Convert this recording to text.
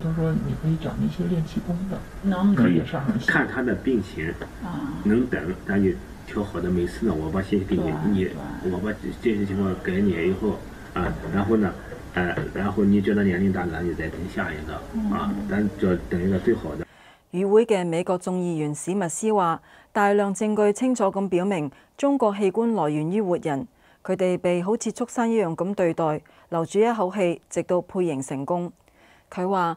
他说你可以找那些练气功的，能可以上好。看他的病情啊，能等，那就调好的，每次呢，我把信息给你，你我把这些情况给你以后啊，然后呢，呃，然后你觉得年龄大，咁就再等下一个啊，咱就等一个最好的。与会嘅美国众议员史密斯话：，大量证据清楚咁表明，中国器官来源于活人，佢哋被好似畜生一样咁对待，留住一口气，直到配型成功。佢话。